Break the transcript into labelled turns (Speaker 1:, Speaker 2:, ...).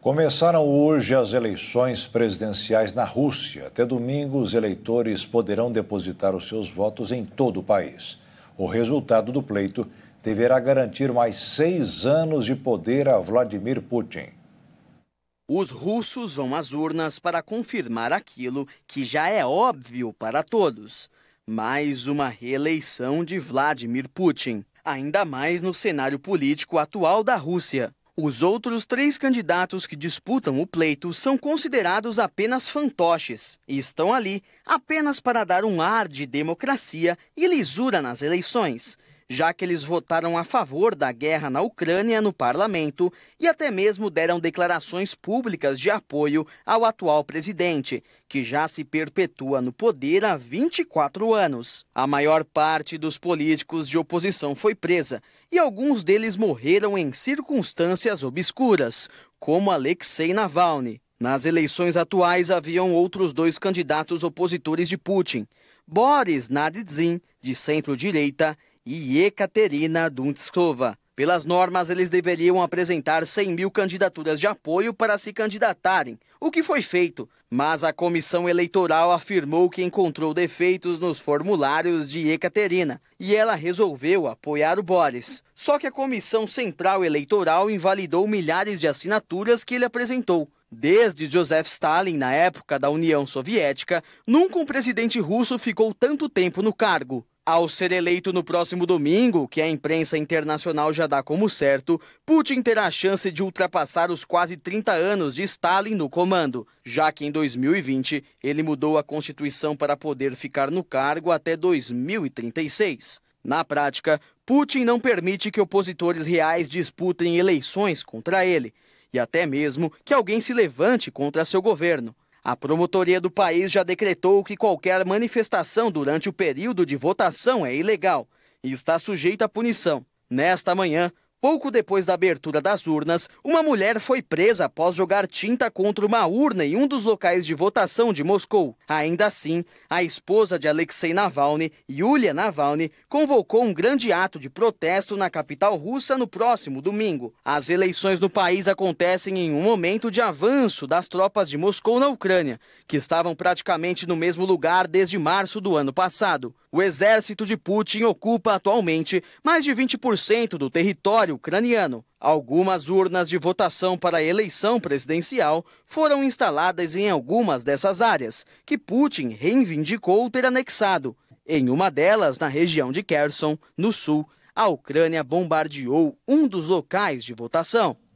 Speaker 1: Começaram hoje as eleições presidenciais na Rússia. Até domingo, os eleitores poderão depositar os seus votos em todo o país. O resultado do pleito deverá garantir mais seis anos de poder a Vladimir Putin. Os russos vão às urnas para confirmar aquilo que já é óbvio para todos: mais uma reeleição de Vladimir Putin, ainda mais no cenário político atual da Rússia. Os outros três candidatos que disputam o pleito são considerados apenas fantoches e estão ali apenas para dar um ar de democracia e lisura nas eleições já que eles votaram a favor da guerra na Ucrânia no parlamento e até mesmo deram declarações públicas de apoio ao atual presidente, que já se perpetua no poder há 24 anos. A maior parte dos políticos de oposição foi presa e alguns deles morreram em circunstâncias obscuras, como Alexei Navalny. Nas eleições atuais haviam outros dois candidatos opositores de Putin. Boris Nadizin, de centro-direita, e Ekaterina Duntskova. Pelas normas, eles deveriam apresentar 100 mil candidaturas de apoio para se candidatarem, o que foi feito, mas a comissão eleitoral afirmou que encontrou defeitos nos formulários de Ekaterina e ela resolveu apoiar o Boris. Só que a comissão central eleitoral invalidou milhares de assinaturas que ele apresentou. Desde Joseph Stalin, na época da União Soviética, nunca um presidente russo ficou tanto tempo no cargo. Ao ser eleito no próximo domingo, que a imprensa internacional já dá como certo, Putin terá a chance de ultrapassar os quase 30 anos de Stalin no comando, já que em 2020 ele mudou a Constituição para poder ficar no cargo até 2036. Na prática, Putin não permite que opositores reais disputem eleições contra ele e até mesmo que alguém se levante contra seu governo. A promotoria do país já decretou que qualquer manifestação durante o período de votação é ilegal e está sujeita à punição. Nesta manhã, Pouco depois da abertura das urnas, uma mulher foi presa após jogar tinta contra uma urna em um dos locais de votação de Moscou. Ainda assim, a esposa de Alexei Navalny, Yulia Navalny, convocou um grande ato de protesto na capital russa no próximo domingo. As eleições no país acontecem em um momento de avanço das tropas de Moscou na Ucrânia, que estavam praticamente no mesmo lugar desde março do ano passado. O exército de Putin ocupa atualmente mais de 20% do território ucraniano. Algumas urnas de votação para a eleição presidencial foram instaladas em algumas dessas áreas, que Putin reivindicou ter anexado. Em uma delas, na região de Kherson, no sul, a Ucrânia bombardeou um dos locais de votação.